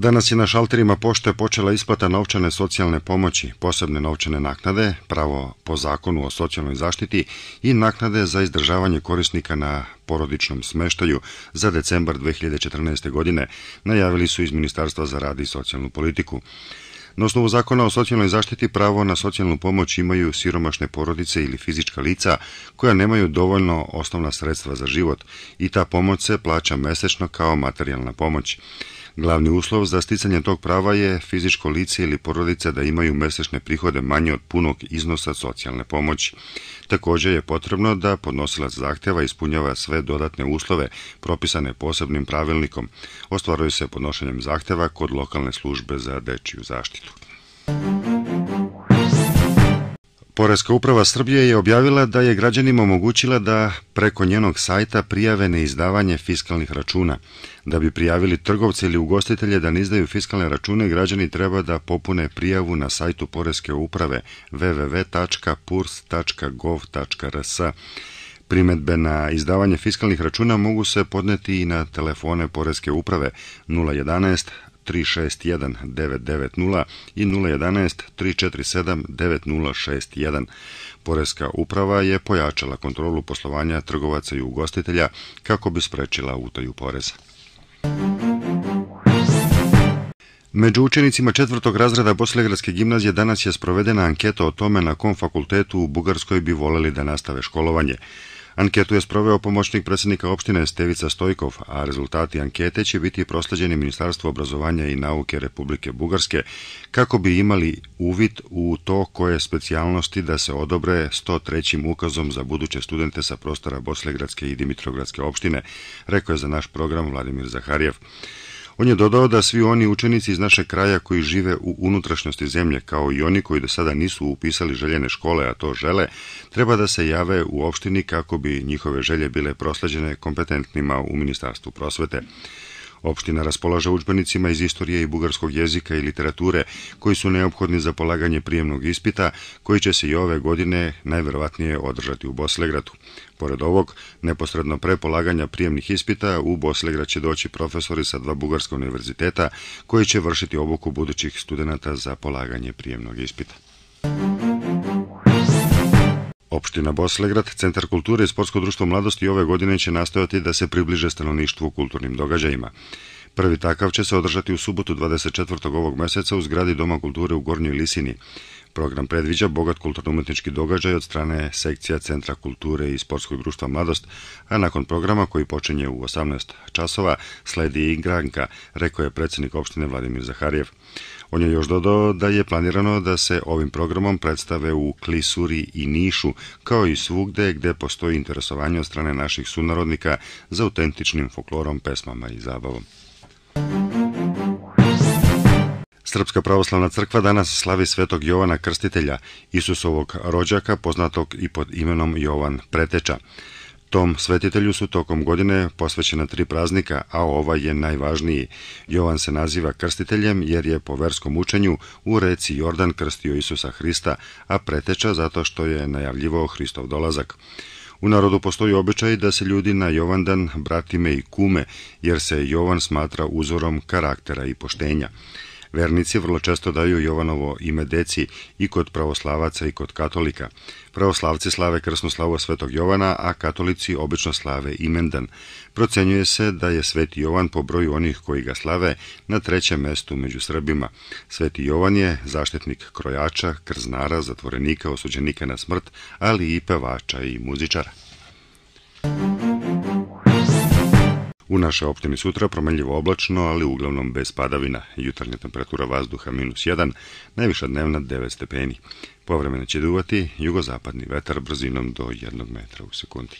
Danas je na šalterima pošte počela isplata novčane socijalne pomoći, posebne novčane naknade, pravo po zakonu o socijalnoj zaštiti i naknade za izdržavanje korisnika na porodičnom smeštaju za decembar 2014. godine, najavili su iz Ministarstva za rad i socijalnu politiku. Na osnovu zakona o socijalnoj zaštiti pravo na socijalnu pomoć imaju siromašne porodice ili fizička lica koja nemaju dovoljno osnovna sredstva za život i ta pomoć se plaća mesečno kao materijalna pomoć. Glavni uslov za sticanje tog prava je fizičko lice ili porodica da imaju mesečne prihode manje od punog iznosa socijalne pomoći. Također je potrebno da podnosilac zahteva ispunjava sve dodatne uslove propisane posebnim pravilnikom. Ostvaruje se podnošenjem zahteva kod lokalne službe za dečiju zaštitu. Poreska uprava Srbije je objavila da je građanima omogućila da preko njenog sajta prijave neizdavanje fiskalnih računa. Da bi prijavili trgovce ili ugostitelje da ne izdaju fiskalne račune, građani treba da popune prijavu na sajtu Poreske uprave www.purs.gov.rs. Primetbe na izdavanje fiskalnih računa mogu se podneti i na telefone Poreske uprave 011 361 990 i 011 347 9061. Poreska uprava je pojačala kontrolu poslovanja trgovaca i ugostitelja kako bi sprečila utaju poreza. Među učenicima četvrtog razreda Bosilegradske gimnazije danas je sprovedena anketa o tome na kom fakultetu u Bugarskoj bi voleli da nastave školovanje. Anketu je sproveo pomoćnik predsednika opštine Stevica Stojkov, a rezultati ankete će biti prosleđeni Ministarstvu obrazovanja i nauke Republike Bugarske kako bi imali uvid u to koje specijalnosti da se odobre 103. ukazom za buduće studente sa prostora Boslegradske i Dimitrovgradske opštine, rekao je za naš program Vladimir Zaharijev. On je dodao da svi oni učenici iz našeg kraja koji žive u unutrašnjosti zemlje, kao i oni koji do sada nisu upisali željene škole, a to žele, treba da se jave u opštini kako bi njihove želje bile prosleđene kompetentnima u Ministarstvu prosvete. Opština raspolaže učbenicima iz istorije i bugarskog jezika i literature koji su neophodni za polaganje prijemnog ispita koji će se i ove godine najverovatnije održati u Boslegradu. Pored ovog, neposredno pre polaganja prijemnih ispita u Boslegrad će doći profesori sa dva bugarska univerziteta koji će vršiti obuku budućih studenta za polaganje prijemnog ispita. Opština Boslegrad, Centar kulture i sportsko društvo mladosti ove godine će nastojati da se približe stanovništvu kulturnim događajima. Prvi takav će se održati u subotu 24. ovog meseca u zgradi Doma kulture u Gornjoj Lisini. Program predviđa bogat kulturno-umetnički događaj od strane sekcija Centra kulture i sportskog društva Mladost, a nakon programa koji počinje u 18 časova sledi i igranka, rekao je predsednik opštine Vladimir Zaharijev. On je još dodao da je planirano da se ovim programom predstave u Klisuri i Nišu, kao i svugde gde postoji interesovanje od strane naših sunarodnika za autentičnim folklorom, pesmama i zabavom. Srpska pravoslavna crkva danas slavi svetog Jovana Krstitelja, Isusovog rođaka, poznatog i pod imenom Jovan Preteča. Tom svetitelju su tokom godine posvećena tri praznika, a ova je najvažniji. Jovan se naziva krstiteljem jer je po verskom učenju u reci Jordan krstio Isusa Hrista, a preteča zato što je najavljivao Hristov dolazak. U narodu postoji običaj da se ljudi na Jovandan bratime i kume, jer se Jovan smatra uzorom karaktera i poštenja. Vernici vrlo često daju Jovanovo ime deci i kod pravoslavaca i kod katolika. Pravoslavci slave krsnu slavu Svetog Jovana, a katolici obično slave imendan. Procenjuje se da je Sveti Jovan po broju onih koji ga slave na trećem mestu među Srbima. Sveti Jovan je zaštitnik krojača, krznara, zatvorenika, osuđenika na smrt, ali i pevača i muzičara. U našoj opštini sutra promenljivo oblačno, ali uglavnom bez padavina. Jutarnja temperatura vazduha minus 1, najviša dnevna 9 stepeni. Povremeno će duvati jugozapadni vetar brzinom do 1 metra u sekundi.